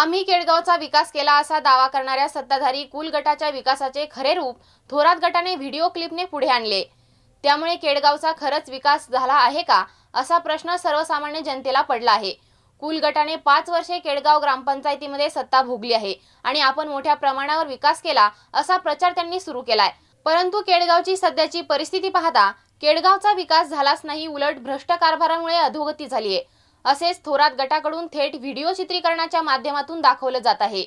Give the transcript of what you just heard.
आम्ही केळगावचा विकास केला असा दावा करणाऱ्या सत्ताधारी कुल गटाच्या विकासाचे खरे रूप थोरात गटाने व्हिडिओ क्लिपने पुढे आणले त्यामुळे केळगावचा खरच विकास झाला आहे का असा प्रश्न सर्वसामान्य जनतेला पडला आहे कुल गटाने पाच वर्षे केळगाव ग्रामपंचायतीमध्ये सत्ता भोगली आहे आणि आपण मोठ्या प्रमाणावर विकास केला असा प्रचार त्यांनी सुरू केलाय परंतु केळगावची सध्याची परिस्थिती पाहता केळगावचा विकास झालाच नाही उलट भ्रष्ट कारभारामुळे अधोगती झाली आहे असेच थोरात गटाकडून थेट व्हिडिओ चित्रीकरणाच्या माध्यमातून दाखवलं जात आहे